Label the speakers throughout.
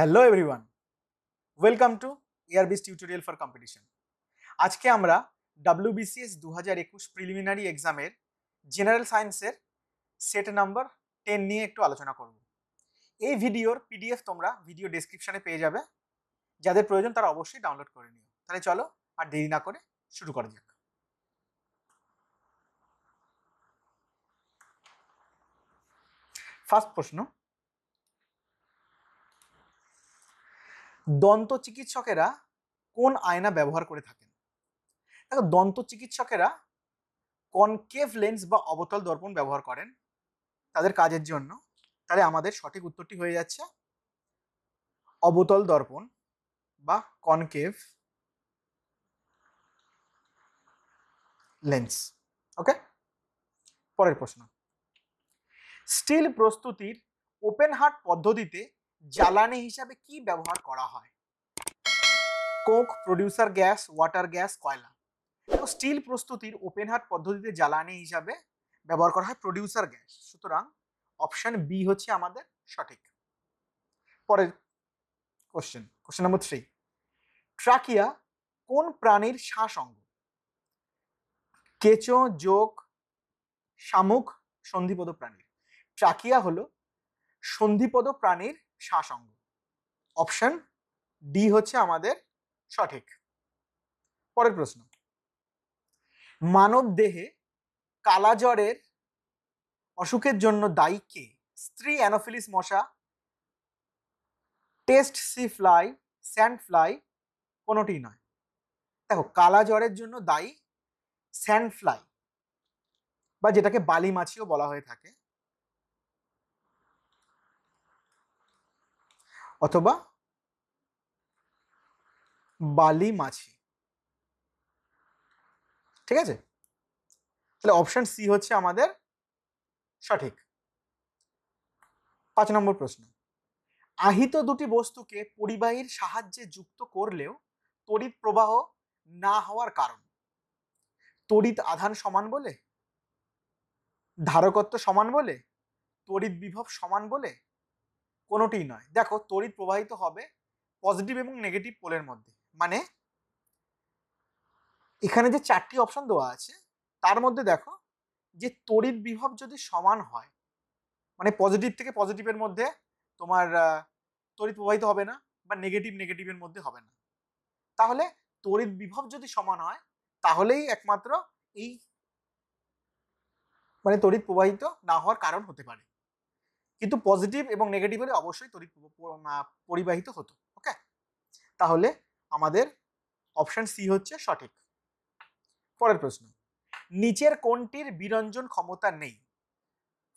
Speaker 1: hello everyone welcome to এয়ারবিস tutorial for competition আজকে আমরা ডাব্লিউবিসিএস দু হাজার একুশ প্রিলিমিনারি এক্সামের জেনারেল সায়েন্সের সেট নাম্বার টেন নিয়ে একটু আলোচনা করব এই ভিডিওর পিডিএফ তোমরা ভিডিও ডেসক্রিপশানে পেয়ে যাবে যাদের প্রয়োজন তারা অবশ্যই ডাউনলোড করে নিও তাহলে চলো আর দেরি না করে শুরু করা যাক ফার্স্ট প্রশ্ন দন্ত চিকিৎসকেরা কোন আয়না ব্যবহার করে থাকেন দেখো দন্ত চিকিৎসকেরা কনকেভ লেন্স বা অবতল দর্পণ ব্যবহার করেন তাদের কাজের জন্য তাহলে আমাদের সঠিক উত্তরটি হয়ে যাচ্ছে অবতল দর্পণ বা কনকেভ লেন্স ওকে পরের প্রশ্ন স্টিল প্রস্তুতির ওপেন হার্ট পদ্ধতিতে জ্বালানি হিসাবে কি ব্যবহার করা হয় coke producer gas water gas কয়লা স্টিল প্রস্তুতির ওপেন হার্ট পদ্ধতিতে জ্বালানি হিসাবে ব্যবহার করা হয় প্রডিউসার গ্যাস সুতরাং অপশন বি হচ্ছে আমাদের সঠিক পরের question question number three trachea কোন প্রাণীর শ্বাস অঙ্গ কেঁচো যোগ শামুক সন্ধিপদ প্রাণীর ট্রাকিয়া হলো সন্ধিপদ প্রাণীর শ্বাসঙ্গ অপশন ডি হচ্ছে আমাদের সঠিক পরের প্রশ্ন মানব দেহে কালাজ্বরের অসুখের জন্য দায়ী কে স্ত্রী অ্যানোফিলিস মশা tsetse fly sand fly কোনোটি নয় দেখো কালা জ্বরের জন্য দায়ী স্যান্ড ফ্লাই বা যেটাকে বালি মাছিও বলা হয়ে থাকে অথবা বালি মাছি ঠিক আছে তাহলে অপশান সি হচ্ছে আমাদের সঠিক পাঁচ নম্বর প্রশ্ন আহিত দুটি বস্তুকে পরিবাহীর সাহায্যে যুক্ত করলেও তড়িৎ প্রবাহ না হওয়ার কারণ তড়িৎ আধান সমান বলে ধারকত্ব সমান বলে তড়িৎ বিভব সমান বলে কোনোটিই নয় দেখো তড়িৎ প্রবাহিত হবে পজিটিভ এবং নেগেটিভ পোলের মধ্যে মানে এখানে যে চারটি অপশন দেওয়া আছে তার মধ্যে দেখো যে তড়িৎ বিভব যদি সমান হয় মানে পজিটিভ থেকে পজিটিভের মধ্যে তোমার তড়িৎ প্রবাহিত হবে না বা নেগেটিভ নেগেটিভের মধ্যে হবে না তাহলে তড়িৎ বিভব যদি সমান হয় তাহলেই একমাত্র এই মানে তড়িৎ প্রবাহিত না হওয়ার কারণ হতে পারে কিন্তু পজিটিভ এবং নেগেটিভ হলে অবশ্যই তড়িৎ পরিবাহিত হতো ওকে তাহলে আমাদের অপশান সি হচ্ছে সঠিক পরের প্রশ্ন নিচের কোনটির বিরঞ্জন ক্ষমতা নেই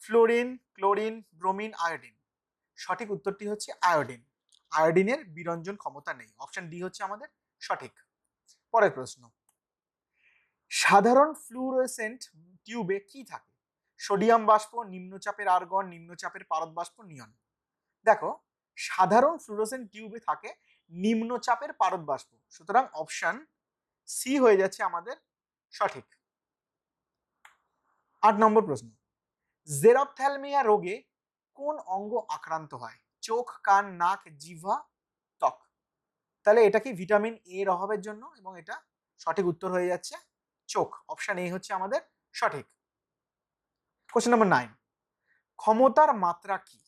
Speaker 1: ফ্লোরিন ক্লোরিন ব্রোমিন আয়োডিন সঠিক উত্তরটি হচ্ছে আয়োডিন আয়োডিনের বিরঞ্জন ক্ষমতা নেই অপশান ডি হচ্ছে আমাদের সঠিক পরের প্রশ্ন সাধারণ ফ্লুরোসেন্ট টিউবে কি থাকে সোডিয়াম বাষ্প নিম্নচাপের আর্গন নিম্নচাপের পারদ বাষ্প নিয়ন দেখো সাধারণ ফ্লুরোসেন্ট টিউবে থাকে নিম্নচাপের পারদ বাষ্প সুতরাং অপশান সি হয়ে যাচ্ছে আমাদের সঠিক আট নম্বর প্রশ্ন জেরপথ্যালমিয়া রোগে কোন অঙ্গ আক্রান্ত হয় চোখ কান নাক জিভা ত্বক তাহলে এটা কি ভিটামিন এ এর অভাবের জন্য এবং এটা সঠিক উত্তর হয়ে যাচ্ছে চোখ অপশান এ হচ্ছে আমাদের সঠিক কোশ্চেন নাম্বার নাইন ক্ষমতার মাত্রা কি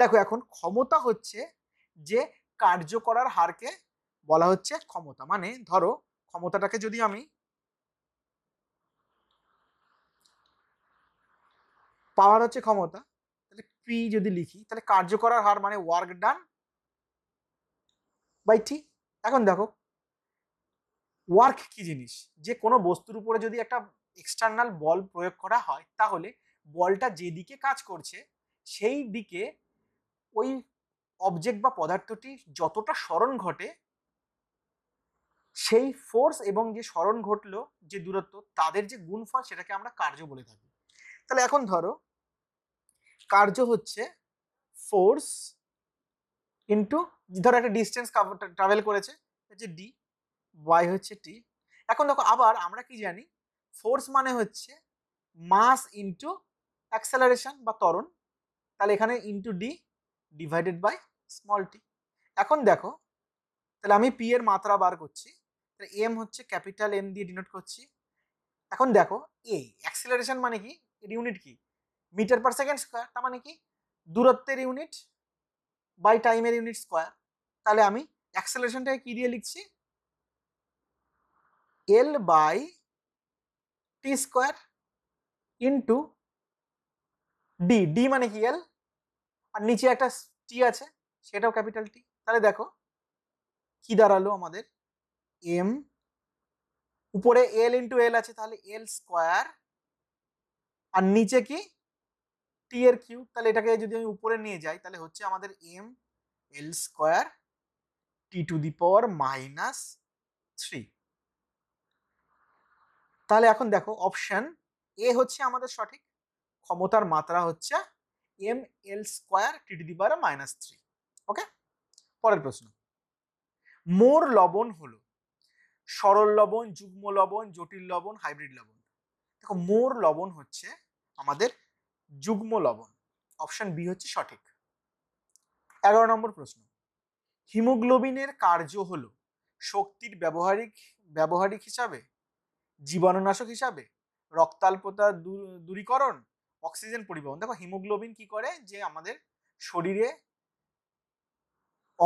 Speaker 1: দেখো এখন ক্ষমতা হচ্ছে যে কার্য করার হারকে বলা হচ্ছে ক্ষমতা মানে ধরো ক্ষমতাটাকে যদি আমি পাওয়ার হচ্ছে ক্ষমতা তাহলে পি যদি লিখি তাহলে কার্য করার হার মানে ওয়ার্ক ডান বাই টি এখন দেখো ওয়ার্ক কি জিনিস যে কোনো বস্তুর উপরে যদি একটা এক্সটার্নাল বল প্রয়োগ করা হয় তাহলে বলটা যেদিকে কাজ করছে সেই দিকে ওই অবজেক্ট বা পদার্থটি যতটা স্মরণ ঘটে সেই ফোর্স এবং যে স্মরণ ঘটলো যে দূরত্ব তাদের যে গুণফল সেটাকে আমরা কার্য বলে থাকি তাহলে এখন ধরো কার্য হচ্ছে ফোর্স ইন্টু ধরো একটা ডিস্টেন্স ট্রাভেল করেছে হচ্ছে ডি ওয়াই হচ্ছে টি এখন দেখো আবার আমরা কি জানি ফোর্স মানে হচ্ছে মাস ইন্টু অ্যাক্সেলারেশন বা তরণ তাহলে এখানে into D divided by small T এখন দেখো তাহলে আমি পি এর মাত্রা বার করছি তাহলে এম হচ্ছে ক্যাপিটাল এম দিয়ে ডিনোট করছি এখন দেখো এ অ্যাক্সেলারেশন মানে কি এর ইউনিট কি মিটার পার সেকেন্ড স্কোয়ার তা মানে কি দূরত্বের ইউনিট বাই টাইমের ইউনিট স্কোয়ার তাহলে আমি অ্যাক্সেলারেশনটাকে কি দিয়ে লিখছি L by T square into D D মানে কি এল আর নিচে একটা টি আছে সেটাও ক্যাপিটাল টি তাহলে দেখো কি দাঁড়ালো আমাদের এম উপরে এল ইন্টু এল আছে তাহলে এল স্কোয়ার আর নিচে কি টি এর কিউব তাহলে এটাকে যদি আমি উপরে নিয়ে যাই তাহলে হচ্ছে আমাদের M L square T to the power minus three তাহলে এখন দেখো অপশান এ হচ্ছে আমাদের সঠিক ক্ষমতার মাত্রা হচ্ছে M L square T to the power minus three okay পরের প্রশ্ন মোর লবণ হলো সরল লবণ যুগ্ম লবণ জটিল লবণ হাইব্রিড লবণ দেখো মোর লবণ হচ্ছে আমাদের যুগ্ম লবণ অপশান বি হচ্ছে সঠিক এগারো নম্বর প্রশ্ন হিমোগ্লোবিনের কার্য হলো শক্তির ব্যবহারিক ব্যবহারিক হিসাবে জীবাণুনাশক হিসাবে রক্তাল্পতা দূরীকরণ অক্সিজেন পরিবহন দেখো হিমোগ্লোবিন কি করে যে আমাদের শরীরে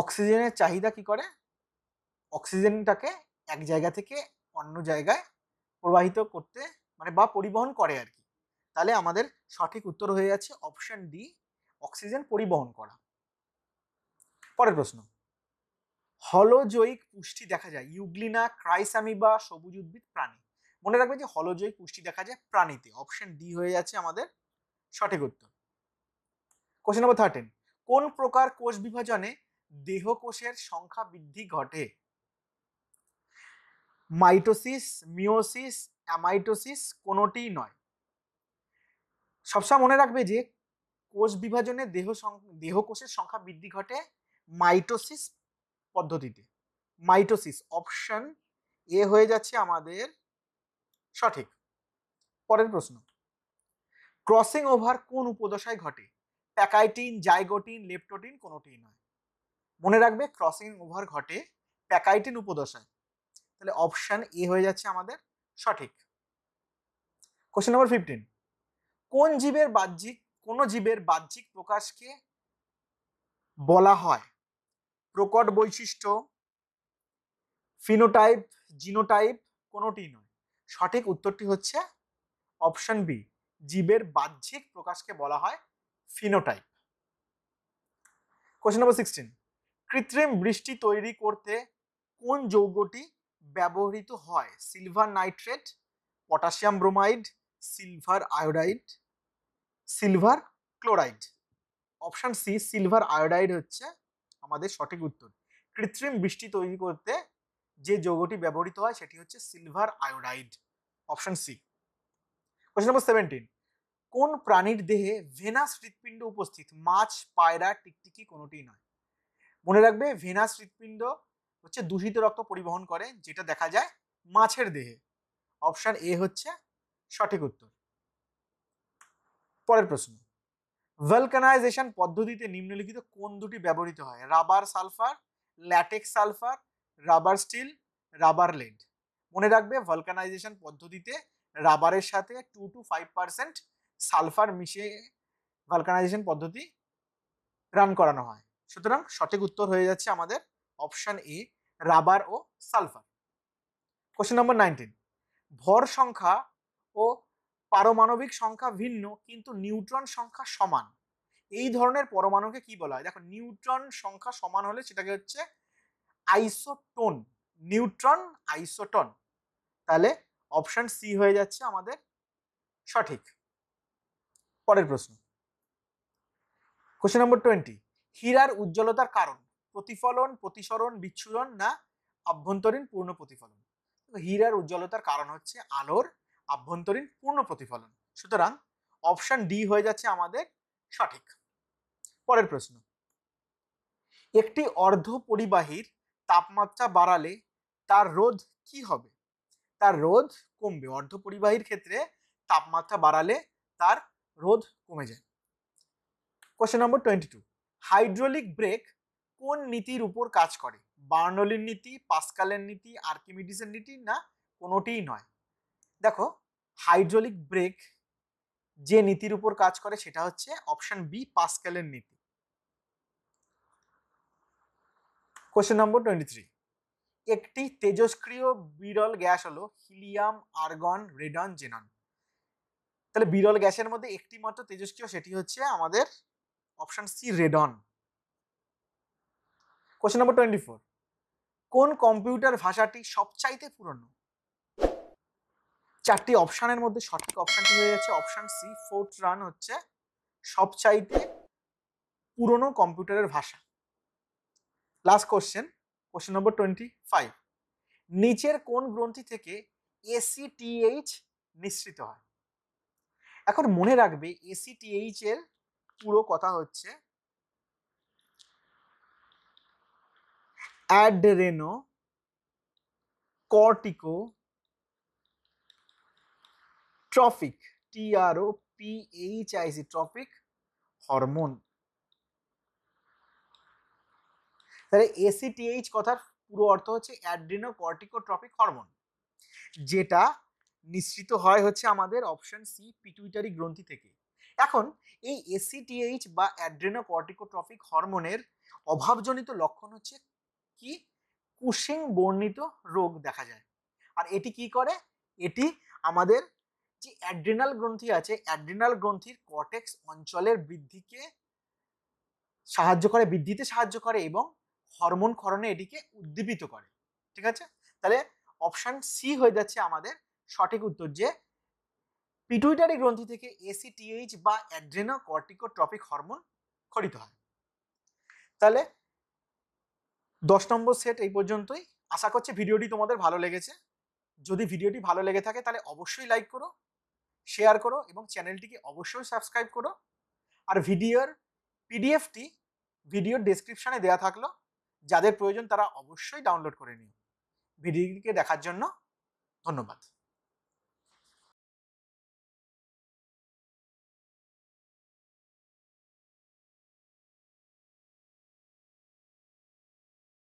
Speaker 1: অক্সিজেনের চাহিদা কি করে অক্সিজেনটাকে এক জায়গা থেকে অন্য জায়গায় প্রবাহিত করতে মানে বা পরিবহন করে আর কি তাহলে আমাদের সঠিক উত্তর হয়ে যাচ্ছে অপশন ডি অক্সিজেন পরিবহন করা পরের প্রশ্ন হলোজৈক পুষ্টি দেখা যায় ইউগ্লিনা ক্রাইসামি বা সবুজ উদ্ভিদ প্রাণী মনে রাখবে যে হলজয়ী পুষ্টি দেখা যায় প্রাণীতে অপশন ডি হয়ে যাচ্ছে আমাদের সঠিক উত্তর কোশ্চেন নম্বর থার্টিন কোন প্রকার কোষ বিভাজনে কোষের সংখ্যা বৃদ্ধি ঘটে মাইটোসিস মিওসিস অ্যামাইটোসিস কোনোটি নয় সবসময় মনে রাখবে যে কোষ বিভাজনে দেহ দেহ কোষের সংখ্যা বৃদ্ধি ঘটে মাইটোসিস পদ্ধতিতে মাইটোসিস অপশন এ হয়ে যাচ্ছে আমাদের সঠিক পরের প্রশ্ন ক্রসিং ওভার কোন উপদশায় ঘটে প্যাকাইটিন জাইগোটিন লেপটোটিন কোনোটি নয় মনে রাখবে ক্রসিং ওভার ঘটে প্যাকাইটিন উপদশায় তাহলে অপশান এ হয়ে যাচ্ছে আমাদের সঠিক কোশ্চেন নম্বর ফিফটিন কোন জীবের বাহ্যিক কোন জীবের বাহ্যিক প্রকাশকে বলা হয় প্রকট বৈশিষ্ট্য ফিনোটাইপ জিনোটাইপ কোনোটি নয় সঠিক উত্তরটি হচ্ছে অপশন বি জীবের বাহ্যিক প্রকাশকে বলা হয় ফিনোটাইপ কোশ্চেন নম্বর সিক্সটিন কৃত্রিম বৃষ্টি তৈরি করতে কোন যৌগটি ব্যবহৃত হয় silver nitrate potassium bromide silver iodide silver chloride option C silver iodide হচ্ছে আমাদের সঠিক উত্তর কৃত্রিম বৃষ্টি তৈরি করতে যে যৌগটি ব্যবহৃত হয় সেটি হচ্ছে silver iodide option C question number seventeen কোন প্রাণীর দেহে ভেনাস হৃৎপিণ্ড উপস্থিত মাছ পায়রা টিকটিকি কোনোটি নয় মনে রাখবে ভেনাস হৃৎপিণ্ড হচ্ছে দূষিত রক্ত পরিবহন করে যেটা দেখা যায় মাছের দেহে অপশান এ হচ্ছে সঠিক উত্তর পরের প্রশ্ন ভ্যালকানাইজেশন পদ্ধতিতে নিম্নলিখিত কোন দুটি ব্যবহৃত হয় rubber sulphur latex sulphur rubber steel rubber lead মনে রাখবে ভলকানাইজেশন পদ্ধতিতে রাবারের সাথে two to five percent sulphur মিশিয়ে ভালকানাইজেশন পদ্ধতি রান করানো হয় সুতরাং সঠিক উত্তর হয়ে যাচ্ছে আমাদের অপশন এ রাবার ও সালফার কোশ্চেন নম্বর নাইনটিন ভর সংখ্যা ও পারমাণবিক সংখ্যা ভিন্ন কিন্তু নিউট্রন সংখ্যা সমান এই ধরনের পরমাণুকে কি বলা হয় দেখো নিউট্রন সংখ্যা সমান হলে সেটাকে হচ্ছে আইসোটোন নিউট্রন আইসোটন তাহলে অপশান সি হয়ে যাচ্ছে আমাদের সঠিক পরের প্রশ্ন কোশ্চেন নম্বর টোয়েন্টি হীরার উজ্জ্বলতার কারণ প্রতিফলন প্রতিসরণ বিচ্ছুরণ না আভ্যন্তরীণ পূর্ণ প্রতিফলন হীরার উজ্জ্বলতার কারণ হচ্ছে আলোর আভ্যন্তরীণ পূর্ণ প্রতিফলন সুতরাং অপশান ডি হয়ে যাচ্ছে আমাদের সঠিক পরের প্রশ্ন একটি অর্ধ পরিবাহীর তাপমাত্রা বাড়ালে তার রোধ কি হবে তার রোধ কমবে অর্ধপরিবাহীর ক্ষেত্রে তাপমাত্রা বাড়ালে তার রোধ কমে যায় question number twenty two hydraulic brake কোন নীতির উপর কাজ করে বার্নলির নীতি পাসকালের নীতি আর্কিমিডিসের নীতি না কোনোটিই নয় দেখো হাইড্রোলিক ব্রেক যে নীতির উপর কাজ করে সেটা হচ্ছে অপশান বি পাসকালের নীতি কোশ্চেন নম্বর টোয়েন্টি থ্রি একটি তেজস্ক্রিয় বিরল গ্যাস হলো হিলিয়াম আর্গন রেডন জেনন তাহলে বিরল গ্যাসের মধ্যে একটি মাত্র তেজস্ক্রিয় সেটি হচ্ছে আমাদের option C radon question number twenty four কোন কম্পিউটার ভাষাটি সবচাইতে পুরনো চারটি অপশানের মধ্যে সঠিক অপশানটি হয়ে যাচ্ছে অপশান সি ফোর্থ রান হচ্ছে সবচাইতে পুরনো কম্পিউটারের ভাষা last question question number twenty five নিচের কোন গ্রন্থি থেকে এসিটিএইচ নিঃসৃত হয় এখন মনে রাখবে এসিটিএইচ এর পুরো কথা হচ্ছে অ্যাডরেনো কর্টিকো ট্রফিক টিআরও আইসি ট্রফিক হরমোন তাহলে এসিটিএইচ কথার পুরো অর্থ হচ্ছে অ্যাড্রিনো কর্টিকোট্রপিক হরমোন যেটা নিঃসৃত হয় হচ্ছে আমাদের অপশন সি পিটুইটারি গ্রন্থি থেকে এখন এই এসিটিএইচ বা অ্যাড্রেনো কর্টিকোট্রপিক হরমোনের অভাবজনিত লক্ষণ হচ্ছে কি কুশিং বর্ণিত রোগ দেখা যায় আর এটি কি করে এটি আমাদের যে অ্যাড্রিনাল গ্রন্থি আছে অ্যাড্রিনাল গ্রন্থির কটেক্স অঞ্চলের বৃদ্ধিকে সাহায্য করে বৃদ্ধিতে সাহায্য করে এবং হরমোন ক্ষরণে এটিকে উদ্দীপিত করে ঠিক আছে তাহলে অপশান সি হয়ে যাচ্ছে আমাদের সঠিক উত্তর যে পিটুইটারি গ্রন্থি থেকে এসিটিএইচ বা অ্যাড্রেনো ট্রপিক হরমোন খরিত হয় তাহলে দশ নম্বর সেট এই পর্যন্তই আশা করছি ভিডিওটি তোমাদের ভালো লেগেছে যদি ভিডিওটি ভালো লেগে থাকে তাহলে অবশ্যই লাইক করো শেয়ার করো এবং চ্যানেলটিকে অবশ্যই সাবস্ক্রাইব করো আর ভিডিওর পিডিএফটি ভিডিওর ডেসক্রিপশানে দেওয়া থাকলো যাদের প্রয়োজন তারা অবশ্যই ডাউনলোড করে নিন ভিডিওটিকে দেখার জন্য ধন্যবাদ